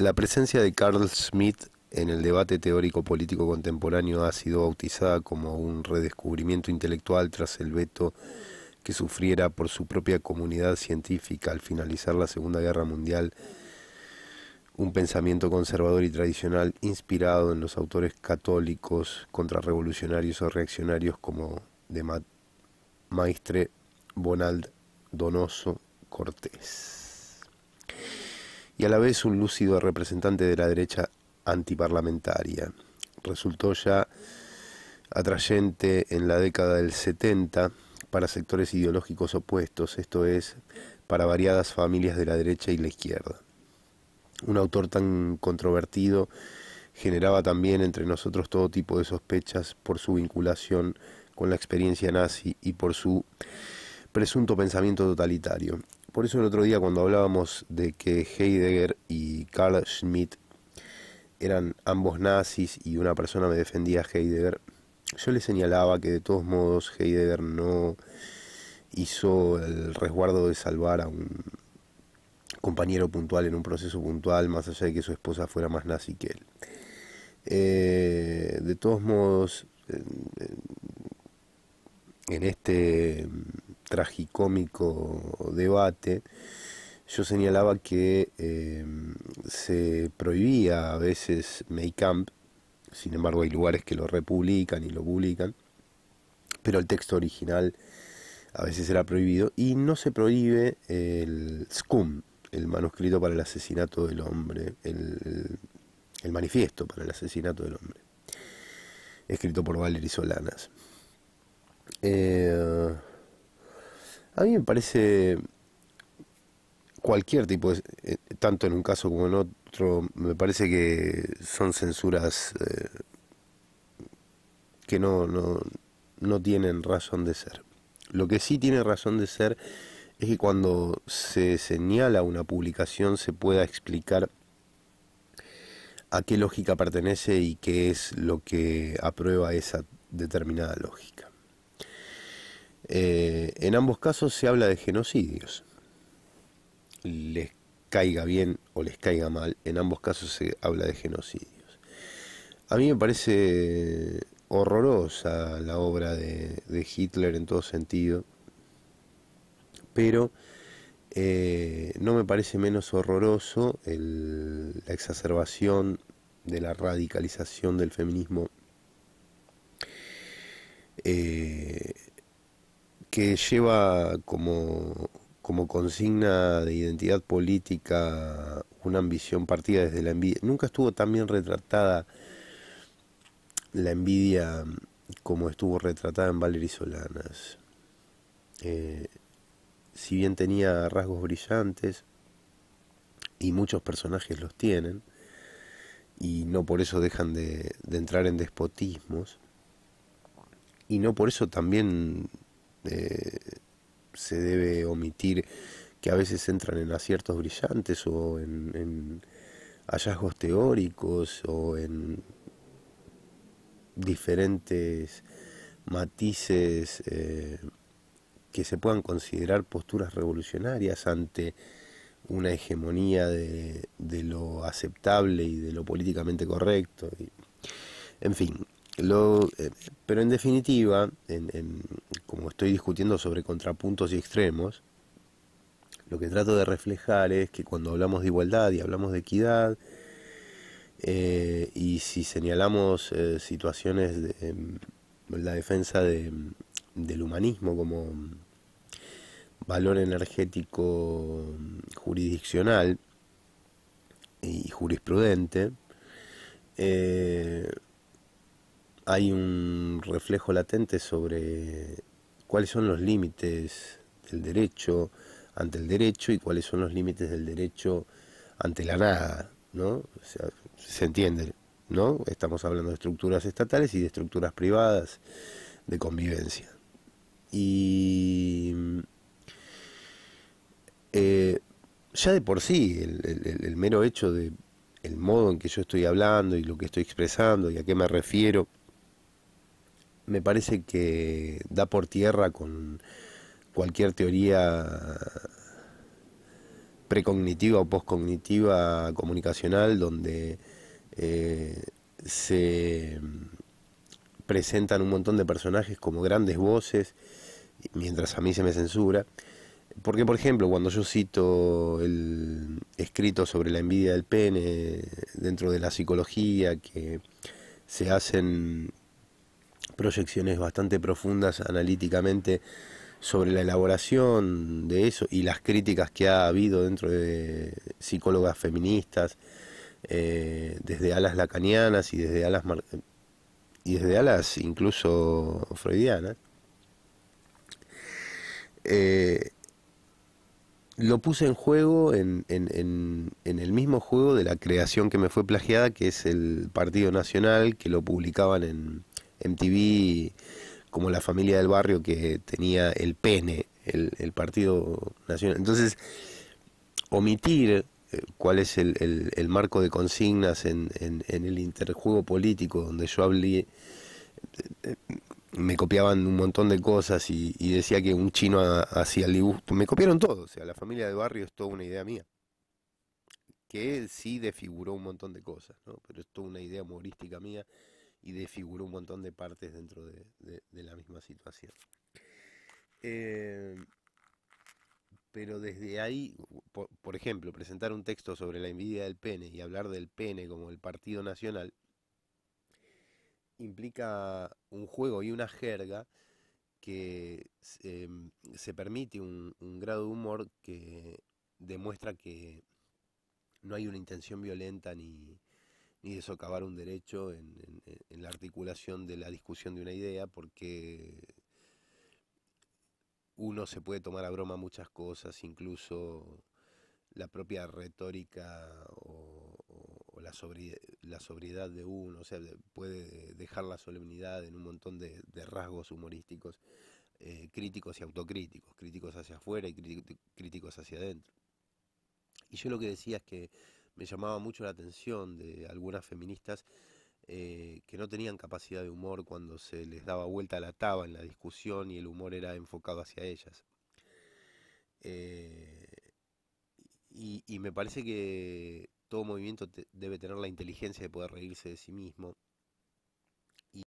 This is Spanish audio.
La presencia de Carl Smith en el debate teórico-político contemporáneo ha sido bautizada como un redescubrimiento intelectual tras el veto que sufriera por su propia comunidad científica al finalizar la Segunda Guerra Mundial un pensamiento conservador y tradicional inspirado en los autores católicos, contrarrevolucionarios o reaccionarios como de Maestre Bonald Donoso Cortés y a la vez un lúcido representante de la derecha antiparlamentaria. Resultó ya atrayente en la década del 70 para sectores ideológicos opuestos, esto es, para variadas familias de la derecha y la izquierda. Un autor tan controvertido generaba también entre nosotros todo tipo de sospechas por su vinculación con la experiencia nazi y por su presunto pensamiento totalitario. Por eso el otro día cuando hablábamos de que Heidegger y Carl Schmitt eran ambos nazis y una persona me defendía a Heidegger, yo le señalaba que de todos modos Heidegger no hizo el resguardo de salvar a un compañero puntual en un proceso puntual, más allá de que su esposa fuera más nazi que él. Eh, de todos modos, en este tragicómico debate, yo señalaba que em, se prohibía a veces Maycamp, sin embargo hay lugares que lo republican y lo publican, pero el texto original a veces era prohibido y no se prohíbe el SCUM, el manuscrito para el asesinato del hombre, el, el manifiesto para el asesinato del hombre, escrito por Valery Solanas. Eh, a mí me parece cualquier tipo, eh, tanto en un caso como en otro, me parece que son censuras eh, que no, no, no tienen razón de ser. Lo que sí tiene razón de ser es que cuando se señala una publicación se pueda explicar a qué lógica pertenece y qué es lo que aprueba esa determinada lógica. Eh, en ambos casos se habla de genocidios. Les caiga bien o les caiga mal, en ambos casos se habla de genocidios. A mí me parece horrorosa la obra de, Hitler en todo sentido, pero eh, no me parece menos horroroso la exacerbación de la radicalización del feminismo eh, que lleva como, consigna de identidad política una ambición partida desde la envidia. Nunca estuvo tan bien retratada la envidia como estuvo retratada en Valery Solanas. Eh, si bien tenía rasgos brillantes, y muchos personajes los tienen, y no por eso dejan de entrar en despotismos, y no por eso también eh, se debe omitir que a veces entran en aciertos brillantes o en, hallazgos teóricos o en diferentes matices eh, que se puedan considerar posturas revolucionarias ante una hegemonía de, de lo aceptable y de lo políticamente correcto. Y, en fin, eh, pero en definitiva, como estoy discutiendo sobre contrapuntos y extremos, lo que trato de reflejar es que cuando hablamos de igualdad y hablamos de equidad, eh, y si señalamos eh, situaciones de em, la defensa del humanismo como valor energético jurisdiccional y jurisprudente, hay un reflejo latente sobre cuáles son los límites del derecho ante el derecho y cuáles son los límites del derecho ante la nada, ¿no? O sea, se entiende, ¿no? Estamos hablando de estructuras estatales y de estructuras privadas de convivencia. Y eh, ya de por sí, el, el mero hecho de el modo en que yo estoy hablando y lo que estoy expresando y a qué me refiero, me parece que da por tierra con cualquier teoría precognitiva o postcognitiva comunicacional donde eh, se presentan un montón de personajes como grandes voces, mientras a mí se me censura. Porque, por ejemplo, cuando yo cito el escrito sobre la envidia del pene dentro de la psicología, que se hacen proyecciones bastante profundas analíticamente sobre la elaboración de eso y las críticas que ha habido dentro de psicólogas feministas, eh, desde alas lacanianas y desde alas, y desde alas incluso freudianas. Eh, lo puse en juego, en, el mismo juego de la creación que me fue plagiada, que es el Partido Nacional, que lo publicaban en, MTV como la familia del barrio que tenía el pene, el, partido nacional. Entonces, omitir eh, cuál es el, marco de consignas en, el interjuego político donde yo hablé, eh, eh, me copiaban un montón de cosas y, decía que un chino hacía el dibujo, me copiaron todo, o sea, la familia del barrio es toda una idea mía, que sí desfiguró un montón de cosas, ¿no? pero es toda una idea humorística mía y desfiguró un montón de partes dentro de, la misma situación. Eh, pero desde ahí, por, ejemplo, presentar un texto sobre la envidia del pene y hablar del pene como el partido nacional implica un juego y una jerga que em, se permite un grado de humor que demuestra que no hay una intención violenta ni, ni de socavar un derecho en, la articulación de la discusión de una idea, porque uno se puede tomar a broma muchas cosas, incluso la propia retórica o, la, la, sobriedad de uno, o sea, puede dejar la solemnidad en un montón de, rasgos humorísticos, eh, críticos y autocríticos, críticos hacia afuera y críticos hacia adentro. Y yo lo que decía es que me llamaba mucho la atención de algunas feministas eh, que no tenían capacidad de humor cuando se les daba vuelta la taba en la discusión y el humor era enfocado hacia ellas. Eh, y, me parece que todo movimiento debe tener la inteligencia de poder reírse de sí mismo